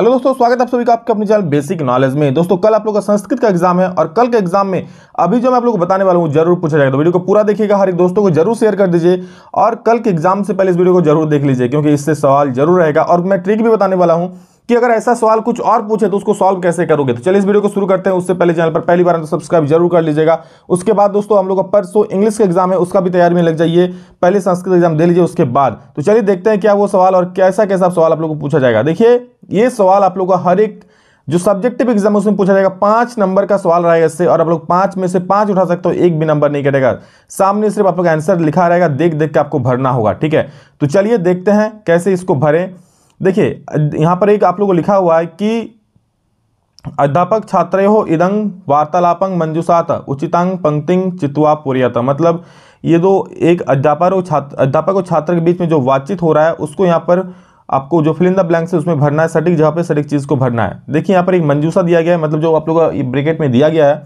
hello दोस्तों स्वागत है आप सभी का आपके अपने चैनल बेसिक नॉलेज में दोस्तों कल आप लोग का संस्कृत का एग्जाम है और कल के एग्जाम में अभी जो मैं आप लोग को बताने वाला हूँ जरूर पूछा जाएगा तो वीडियो को पूरा देखिएगा हर एक दोस्तों को जरूर शेयर कर दीजिए और कल के एग्जाम से पहले इस वीडियो को जरूर देख लीजिए क्योंकि इससे सवाल जरूर रहेगा और मैं ट्रिक भी बताने वाला हूँ कि अगर ऐसा सवाल कुछ और पूछे तो उसको सॉल्व कैसे करोगे तो चलिए इस वीडियो को शुरू करते हैं उससे पहले चैनल पर पहली बार तो सब्सक्राइब जरूर कर लीजिएगा उसके बाद दोस्तों हम लोग का परसों इंग्लिश का एग्जाम है उसका भी तैयारी में लग जाइए पहले संस्कृत एग्जाम दे लीजिए उसके बाद तो चलिए देखते हैं क्या वो सवाल और कैसा कैसा सवाल आप लोग को पूछा जाएगा देखिए ये सवाल आप लोग का हर एक जो सब्जेक्टिव एग्जाम उसमें पूछा जाएगा पांच नंबर का सवाल रहेगा इससे और आप लोग पांच में से पांच उठा सकते हो एक भी नंबर नहीं कटेगा सामने सिर्फ आप लोग आंसर लिखा रहेगा देख देख के आपको भरना होगा ठीक है तो चलिए देखते हैं कैसे इसको भरें देखिए यहाँ पर एक आप लोगों को लिखा हुआ है कि अध्यापक छात्र हो इदंग वार्तालापंग मंजुसात उचितांग पंक्तिंग चितुआ पुरियत मतलब ये जो एक अध्यापक और छात्र अध्यापक और छात्र के बीच में जो बातचीत हो रहा है उसको यहाँ पर आपको जो इन द ब्लैंक्स है उसमें भरना है सटीक जगह पे सटीक चीज़ को भरना है देखिए यहाँ पर एक मंजूसा दिया गया है मतलब जो आप लोग का ब्रिकेट में दिया गया है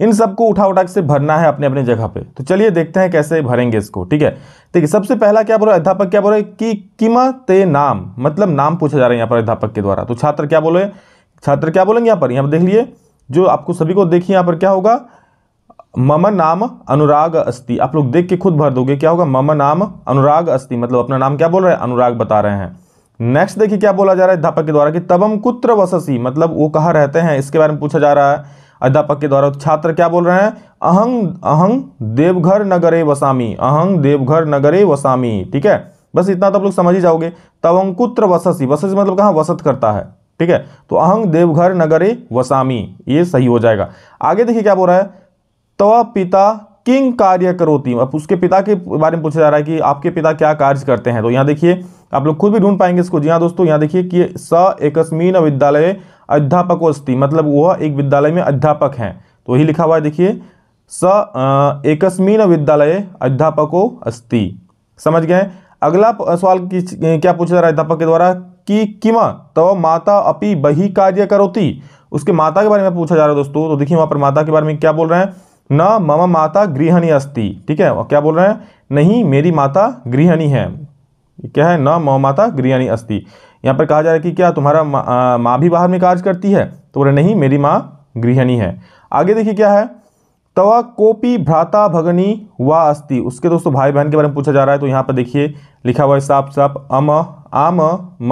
इन सबको उठा उठा से भरना है अपने अपने जगह पे तो चलिए देखते हैं कैसे भरेंगे इसको ठीक है देखिए सबसे पहला क्या बोल रहा है अध्यापक क्या बोल रहे कि किमते नाम मतलब नाम पूछा जा रहा है यहाँ पर अध्यापक के द्वारा तो छात्र क्या बोले छात्र क्या बोलेंगे यहाँ पर यहाँ पर देख लिए जो आपको सभी को देखिए यहाँ पर क्या होगा मम नाम अनुराग अस्थि आप लोग देख के खुद भर दोगे क्या होगा मम नाम अनुराग अस्थि मतलब अपना नाम क्या बोल रहे हैं अनुराग बता रहे हैं नेक्स्ट देखिए क्या बोला जा रहा है अध्यापक के द्वारा कि तबम कुत्र वससी मतलब वो कहाँ रहते हैं इसके बारे में पूछा जा रहा है अध्यापक के द्वारा छात्र क्या बोल रहे हैं अहंग अहंग देवघर नगरे वसामी अहंग देवघर नगरे वसामी ठीक है बस इतना तो आप लोग समझ ही जाओगे तवंकुत्र वससी वससी मतलब कहाँ वसत करता है ठीक है तो अहंग देवघर नगरे वसामी ये सही हो जाएगा आगे देखिए क्या बोल रहा है तव पिता किंग कार्य करोती अब उसके पिता के बारे में पूछा जा रहा है कि आपके पिता क्या कार्य करते हैं तो यहाँ देखिए आप लोग खुद भी ढूंढ पाएंगे इसको जी हाँ दोस्तों यहाँ देखिए कि स एकस्मीन विद्यालय अस्थि मतलब वह एक विद्यालय में अध्यापक हैं तो वही लिखा हुआ है देखिए स एकस्मीन विद्यालय अध्यापको अस्ति समझ गए अगला सवाल क्या पूछा जा रहा है अध्यापक के द्वारा कि किम तो माता अपि बही कार्य करोती उसके माता के बारे में पूछा जा रहा है दोस्तों तो देखिए वहाँ पर माता के बारे में क्या बोल रहे हैं न मम माता गृहणी अस्ति ठीक है क्या बोल रहे हैं नहीं मेरी माता गृहणी है क्या है न मम माता गृहणी अस्थि यहाँ पर कहा जा रहा है कि क्या तुम्हारा माँ मा भी बाहर में कार्य करती है तो बोले नहीं मेरी माँ गृहिणी है आगे देखिए क्या है तवा कोपी भ्राता भगनी वा अस्ति उसके दोस्तों भाई बहन के बारे में पूछा जा रहा है तो यहाँ पर देखिए लिखा हुआ है साफ साफ अम आम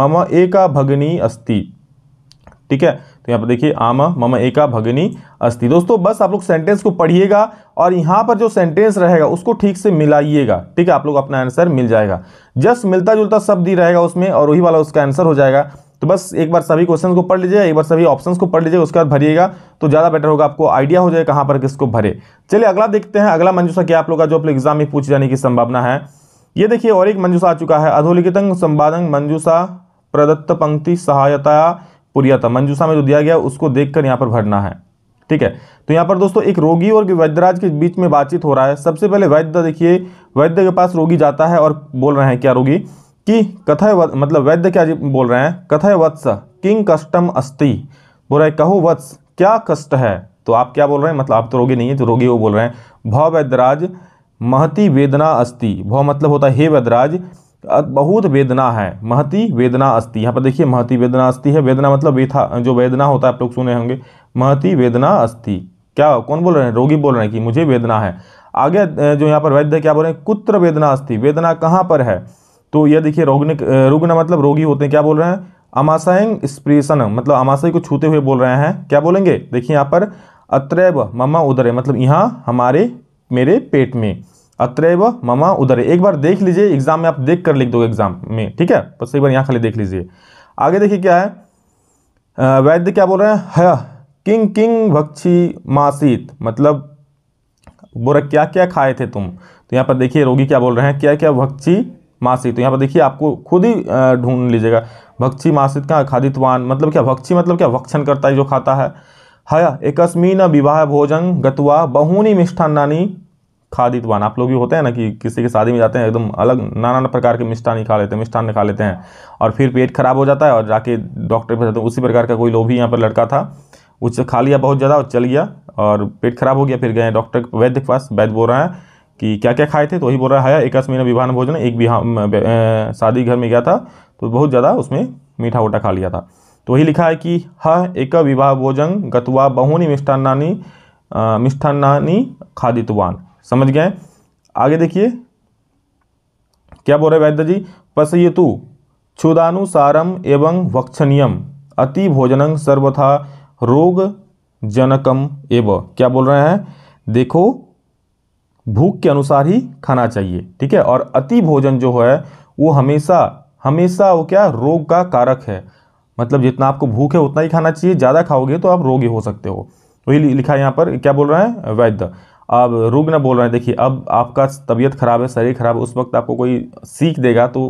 मम एका भगनी अस्ति ठीक है तो यहाँ पर देखिए आमा मम एका भगनी अस्थि दोस्तों बस आप लोग सेंटेंस को पढ़िएगा और यहाँ पर जो सेंटेंस रहेगा उसको ठीक से मिलाइएगा ठीक है आप लोग अपना आंसर मिल जाएगा जस्ट मिलता जुलता शब्द ही रहेगा उसमें और वही वाला उसका आंसर हो जाएगा तो बस एक बार सभी क्वेश्चन को पढ़ लीजिए एक बार सभी ऑप्शन को पढ़ लीजिएगा उसके बाद भरिएगा तो ज़्यादा बेटर होगा आपको आइडिया हो जाएगा कहाँ पर किसको भरे चलिए अगला देखते हैं अगला मंजूसा क्या आप लोग का जो आप एग्जाम में पूछ जाने की संभावना है ये देखिए और एक मंजूसा आ चुका है अधोलिखितंग संवादंग मंजूसा प्रदत्त पंक्ति सहायता पुरियाता मंजूसा में जो दिया गया उसको देखकर यहाँ पर भरना है ठीक है तो यहाँ पर दोस्तों एक रोगी और वैद्यराज के बीच में बातचीत हो रहा है सबसे पहले वैद्य देखिए वैद्य के पास रोगी जाता है और बोल रहे हैं क्या रोगी कि कथय मतलब वैद्य क्या बोल रहे हैं कथय वत्स किंग कष्टम अस्ति बोल रहे कहो वत्स क्या कष्ट है तो आप क्या बोल रहे हैं मतलब आप तो रोगी नहीं है तो रोगी वो बोल रहे हैं भव वैद्यराज महती वेदना अस्ति भव मतलब होता है हे वैद्यराज बहुत वेदना है महती वेदना अस्ति यहाँ पर देखिए महती वेदना अस्ति है वेदना मतलब वेथा जो वेदना होता है आप लोग सुने होंगे महती वेदना अस्ति क्या कौन बोल रहे हैं रोगी बोल रहे हैं कि मुझे वेदना है आगे जो यहाँ पर वैद्य क्या बोल रहे हैं कुत्र वेदना अस्थि वेदना कहाँ पर है तो यह देखिए रोग्न रुग्ण मतलब रोगी होते हैं क्या बोल रहे हैं अमाशयंग स्प्रेशन मतलब अमाशय को छूते हुए बोल रहे हैं क्या बोलेंगे देखिए यहाँ पर अत्रैव ममा उदर मतलब यहाँ हमारे मेरे पेट में अत्रैव ममा उधर एक बार देख लीजिए एग्जाम में आप देख कर लिख दो एग्जाम में ठीक है बस एक बार यहाँ खाली देख लीजिए आगे देखिए क्या है वैद्य क्या बोल रहे हैं है, किंग किंग भक्षी मासित मतलब बोल रहे क्या क्या खाए थे तुम तो यहाँ पर देखिए रोगी क्या बोल रहे हैं क्या क्या भक्षी मासित तो यहाँ पर देखिए आपको खुद ही ढूंढ लीजिएगा भक्षी मासित का खादितवान मतलब क्या भक्षी मतलब क्या भक्षण करता है जो खाता है हया एकस्मिन विवाह भोजन गतवा बहूनी मिष्ठान्नानी खादितवान आप लोग भी होते हैं ना कि किसी की शादी में जाते हैं एकदम अलग नाना प्रकार के मिष्ठान खा लेते हैं मिष्ठान खा लेते हैं और फिर पेट खराब हो जाता है और जाके डॉक्टर पे जाते हैं उसी प्रकार का कोई लोभी यहाँ पर लड़का था उससे खा लिया बहुत ज़्यादा और चल गया और पेट खराब हो गया फिर गए डॉक्टर वैद्य के पास वैद्य बोल रहे हैं कि क्या क्या खाए थे तो वही बोल रहा है हया एकस महीना विवाह भोजन एक विवाह शादी घर में गया था तो बहुत ज़्यादा उसमें मीठा वोटा खा लिया था तो वही लिखा है कि ह एक विवाह भोजन गतवा बहुनी मिष्ठान्नानी मिष्ठान्नानी खादितवान समझ गए आगे देखिए क्या बोल रहे वैद्य जी पशयतु क्षुदानुसारम एवं वक्षणियम अति भोजनं सर्वथा रोग जनकम एव क्या बोल रहे हैं देखो भूख के अनुसार ही खाना चाहिए ठीक है और अति भोजन जो है वो हमेशा हमेशा वो क्या रोग का कारक है मतलब जितना आपको भूख है उतना ही खाना चाहिए ज़्यादा खाओगे तो आप रोगी हो सकते हो वही तो लिखा है यहाँ पर क्या बोल रहे हैं वैद्य अब रुग्ण बोल रहे हैं देखिए अब आपका तबीयत खराब है शरीर खराब है उस वक्त आपको कोई सीख देगा तो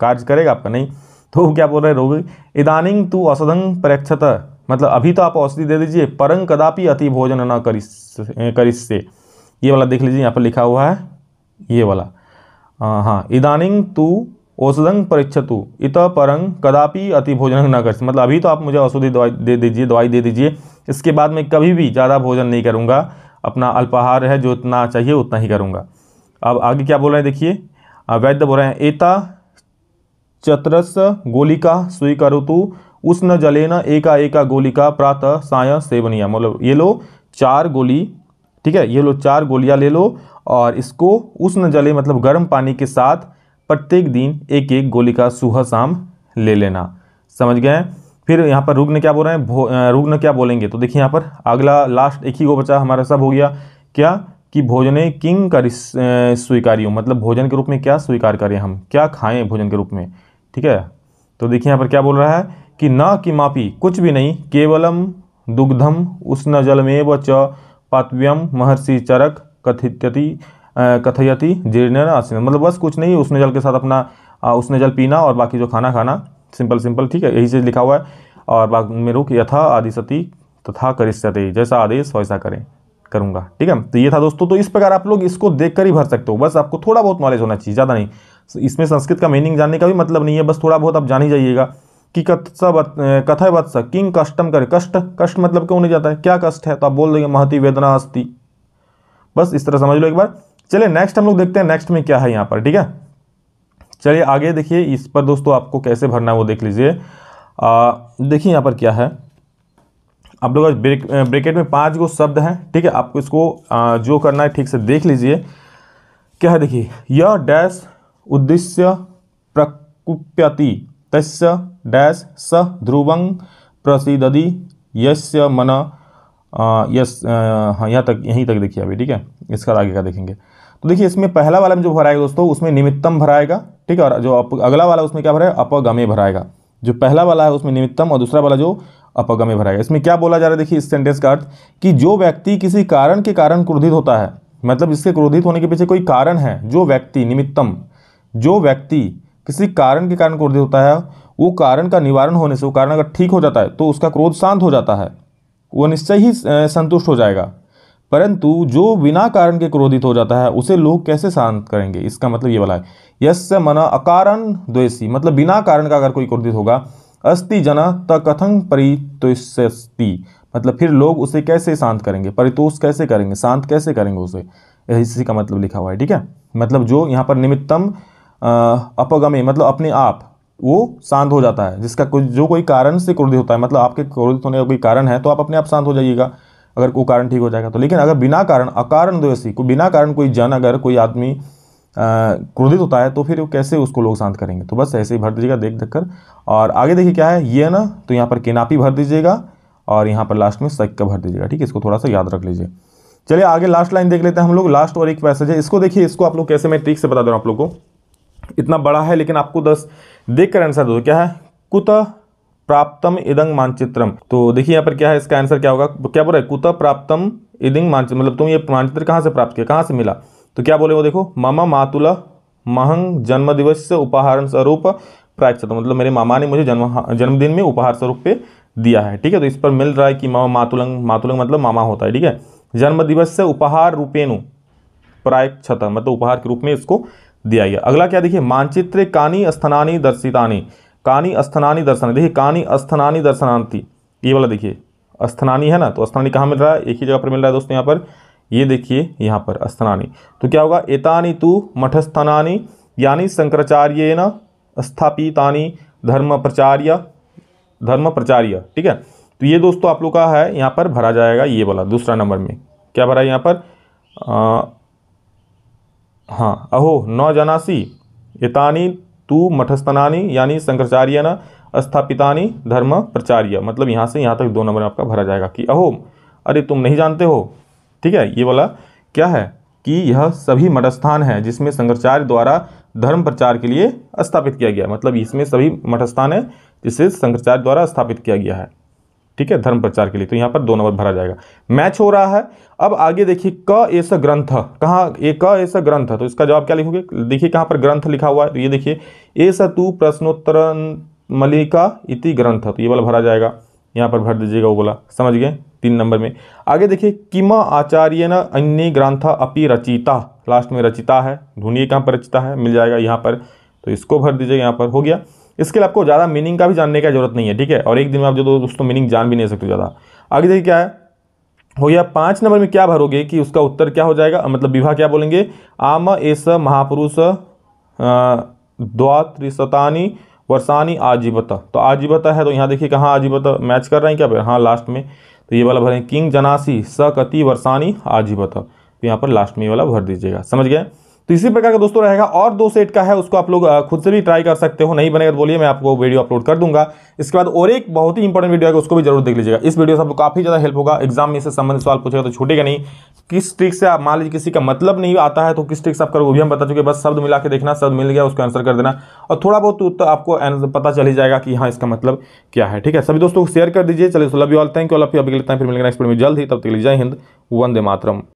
कार्य करेगा आपका नहीं तो क्या बोल रहे हैं रोगी इदानिंग तू औषधंग प्रेक्षत मतलब अभी तो आप औषधि दे दीजिए परंग कदापि अति भोजन न करिस से ये वाला देख लीजिए यहाँ पर लिखा हुआ है ये वाला हाँ इदानिंग तू औषधंग परीक्षतु इत परंग कदापि अति भोजन न कर मतलब अभी तो आप मुझे औषधि दवाई दे दीजिए दवाई दे दीजिए इसके बाद मैं कभी भी ज़्यादा भोजन नहीं करूँगा अपना अल्पाहार है जो इतना चाहिए उतना ही करूँगा अब आगे क्या बोल रहे हैं देखिए वैद्य बोल रहे हैं एता चतरस गोलिका स्वीकरुतु उष्ण न एका एका गोलिका प्रातः साय सेवनिया मतलब ये लो चार गोली ठीक है ये लो चार गोलियां ले लो और इसको उष्ण जले मतलब गर्म पानी के साथ प्रत्येक दिन एक एक गोली का सुबह शाम ले लेना समझ गए फिर यहाँ पर रुग्ण क्या बोल रहे हैं रुग्ण क्या बोलेंगे तो देखिए यहाँ पर अगला लास्ट एक ही को बचा हमारा सब हो गया क्या कि भोजने किंग कर स्वीकारियों मतलब भोजन के रूप में क्या स्वीकार करें हम क्या खाएं भोजन के रूप में ठीक है तो देखिए यहाँ पर क्या बोल रहा है कि न कि मापी कुछ भी नहीं केवलम दुग्धम उष्ण जलमेव च पातव्यम महर्षि चरक कथित्यति कथयति जीर्ण आसन मतलब बस कुछ नहीं उष्ण जल के साथ अपना उष्ण जल पीना और बाकी जो खाना खाना सिंपल सिंपल ठीक है यही चीज़ लिखा हुआ है और बाद में रुक यथा आदि सती तथा करिष्यति जैसा आदेश वैसा करें करूँगा ठीक है तो ये था दोस्तों तो इस प्रकार आप लोग इसको देख कर ही भर सकते हो बस आपको थोड़ा बहुत नॉलेज होना चाहिए ज़्यादा नहीं इसमें संस्कृत का मीनिंग जानने का भी मतलब नहीं है बस थोड़ा बहुत आप जान ही जाइएगा कि कथा कथयवत्स किंग कष्टम करे कष्ट कष्ट मतलब क्यों नहीं जाता है क्या कष्ट है तो आप बोल देंगे महती वेदना अस्थि बस इस तरह समझ लो एक बार चलिए नेक्स्ट हम लोग देखते हैं नेक्स्ट में क्या है यहाँ पर ठीक है चलिए आगे देखिए इस पर दोस्तों आपको कैसे भरना है वो देख लीजिए देखिए यहाँ पर क्या है आप लोग ब्रेकेट में पाँच गो शब्द हैं ठीक है आपको इसको आ, जो करना है ठीक से देख लीजिए क्या है देखिए यह डैश उद्देश्य प्रकुप्यति तस्य डैश स ध्रुवंग प्रसिदी यस्य मन यस हाँ यहाँ तक यहीं तक देखिए अभी ठीक है इसका आगे का देखेंगे तो देखिए इसमें पहला वाला में जो भराएगा दोस्तों उसमें निमित्तम भराएगा ठीक है और जो अगला वाला उसमें क्या भराएगा अपगमे भराएगा जो पहला वाला है उसमें निमित्तम और दूसरा वाला जो अपगमे भराएगा इसमें क्या बोला जा रहा है देखिए इस सेंटेंस का अर्थ कि जो व्यक्ति किसी कारण के कारण क्रोधित होता है मतलब इसके क्रोधित होने के पीछे कोई कारण है जो व्यक्ति निमित्तम जो व्यक्ति किसी कारण के कारण क्रोधित होता है वो कारण का निवारण होने से वो कारण अगर ठीक हो जाता है तो उसका क्रोध शांत हो जाता है वो निश्चय ही संतुष्ट हो जाएगा परंतु जो बिना कारण के क्रोधित हो जाता है उसे लोग कैसे शांत करेंगे इसका मतलब ये वाला है यस्य मन अकारण द्वेषी मतलब बिना कारण का अगर कोई क्रोधित होगा अस्ति जना त कथं परितोष्यस्ति मतलब फिर लोग उसे कैसे शांत करेंगे परितोष कैसे करेंगे शांत कैसे करेंगे उसे इसी का मतलब लिखा हुआ है ठीक है मतलब जो यहाँ पर निमित्तम अपगमे मतलब अपने आप वो शांत हो जाता है जिसका कोई जो कोई कारण से क्रोधित होता है मतलब आपके क्रोधित होने का कोई कारण है तो आप अपने आप शांत हो जाइएगा अगर कोई कारण ठीक हो जाएगा तो लेकिन अगर बिना कारण अकारण द्वेषी तो को बिना कारण कोई जन अगर कोई आदमी क्रोधित होता है तो फिर वो कैसे उसको लोग शांत करेंगे तो बस ऐसे ही भर दीजिएगा देख देख कर और आगे देखिए क्या है ये ना तो यहाँ पर केनापी भर दीजिएगा और यहाँ पर लास्ट में सक्का भर दीजिएगा ठीक है इसको थोड़ा सा याद रख लीजिए चलिए आगे लास्ट लाइन देख लेते हैं हम लोग लास्ट और एक पैसेज है इसको देखिए इसको आप लोग कैसे मैं ठीक से बता दे रहा हूँ आप लोग को इतना बड़ा है लेकिन आपको दस देख कर आंसर दो क्या है कुत प्राप्तम इदंग मानचित्रम तो देखिए यहाँ पर क्या है इसका आंसर क्या होगा क्या बोल रहा है कुत प्राप्तम इदिंग मानचित्र मतलब तुम ये मानचित्र कहाँ से प्राप्त किया कहाँ से मिला तो क्या बोले वो देखो मामा मातुला महंग जन्मदिवस से उपहार स्वरूप प्राप्त तो मतलब मेरे मामा ने मुझे जन्म जन्मदिन में उपहार स्वरूप पे दिया है ठीक है तो इस पर मिल रहा है कि मामा मातुलंग मातुलंग मतलब मामा होता है ठीक है जन्म दिवस से उपहार रूपेणु प्रायक्षता मतलब उपहार के रूप में इसको दिया गया अगला क्या देखिए मानचित्र कानी स्थानी दर्शितानी कानी अस्थनानी दर्शनानी देखिए कानी अस्थनानी दर्शनार्थी ये वाला देखिए अस्थनानी है ना तो अस्थनानी कहाँ मिल रहा है एक ही जगह पर मिल रहा है दोस्तों यहाँ पर ये देखिए यहाँ पर अस्थनानी तो क्या होगा एतानी तू मठस्थनानी यानी शंकराचार्य न स्थापितानी धर्म प्रचार्य धर्म प्रचार्य ठीक है तो ये दोस्तों आप लोग का है यहाँ पर भरा जाएगा ये वाला दूसरा नंबर में क्या भरा है यहाँ पर आ, हाँ अहो नौ जनासी एतानी तू मठस्थनानी यानी शंकराचार्य न स्थापितानी धर्म प्रचार्य मतलब यहाँ से यहाँ तक दो नंबर आपका भरा जाएगा कि अहो अरे तुम नहीं जानते हो ठीक है ये वाला क्या है कि यह सभी मठस्थान है जिसमें शंकराचार्य द्वारा धर्म प्रचार के लिए स्थापित किया गया मतलब इसमें सभी मठस्थान है जिसे शंकराचार्य द्वारा स्थापित किया गया है ठीक है धर्म प्रचार के लिए तो यहाँ पर दो नंबर भरा जाएगा मैच हो रहा है अब आगे देखिए क ऐसा ग्रंथ कहाँ ये क ऐसा ग्रंथ तो इसका जवाब क्या लिखोगे देखिए कहाँ पर ग्रंथ लिखा हुआ है तो ये देखिए ऐसा तू प्रश्नोत्तर मलिका इति ग्रंथ तो ये वाला भरा जाएगा यहाँ पर भर दीजिएगा वो बोला समझ गए तीन नंबर में आगे देखिए किम आचार्य न अन्य ग्रंथ अपि रचिता लास्ट में रचिता है ढूंढिए कहाँ पर रचिता है मिल जाएगा यहाँ पर तो इसको भर दीजिएगा यहाँ पर हो गया इसके लिए आपको ज़्यादा मीनिंग का भी जानने की जरूरत नहीं है ठीक है और एक दिन में आप जो दोस्तों मीनिंग जान भी नहीं सकते ज़्यादा आगे देखिए क्या है हो गया पाँच नंबर में क्या भरोगे कि उसका उत्तर क्या हो जाएगा मतलब विवाह क्या बोलेंगे आम एस महापुरुष द्वात्रिशतानी वर्षानी आजीवत तो आजीवत है तो यहाँ देखिए कहाँ आजीवत मैच कर रहे हैं क्या हाँ लास्ट में तो ये वाला भरें किंग जनासी सकती वर्षानी आजीवत तो यहाँ पर लास्ट में ये वाला भर दीजिएगा समझ गए तो इसी प्रकार का दोस्तों रहेगा और दो सेट का है उसको आप लोग खुद से भी ट्राई कर सकते हो नहीं बनेगा तो बोलिए मैं आपको वीडियो अपलोड कर दूंगा इसके बाद और एक बहुत ही इंपॉर्टेंट वीडियो है उसको भी जरूर देख लीजिएगा इस वीडियो से आपको काफ़ी ज़्यादा हेल्प होगा एग्जाम में इससे संबंधित सवाल पूछेगा तो छूटेगा नहीं किस ट्रिक से आप मान लीजिए किसी का मतलब नहीं आता है तो किस ट्रिक से आप वो भी हम बता चुके बस शब्द मिला के देखना शब्द मिल गया उसका आंसर कर देना और थोड़ा बहुत तो, तो आपको पता चल ही जाएगा कि हाँ इसका मतलब क्या है ठीक है सभी दोस्तों को शेयर कर दीजिए चलिए so love you all thank you love you अभी लेते है फिर मिलेगा नेक्स्ट में जल्द ही तब तक जय हिंद वंदे मातरम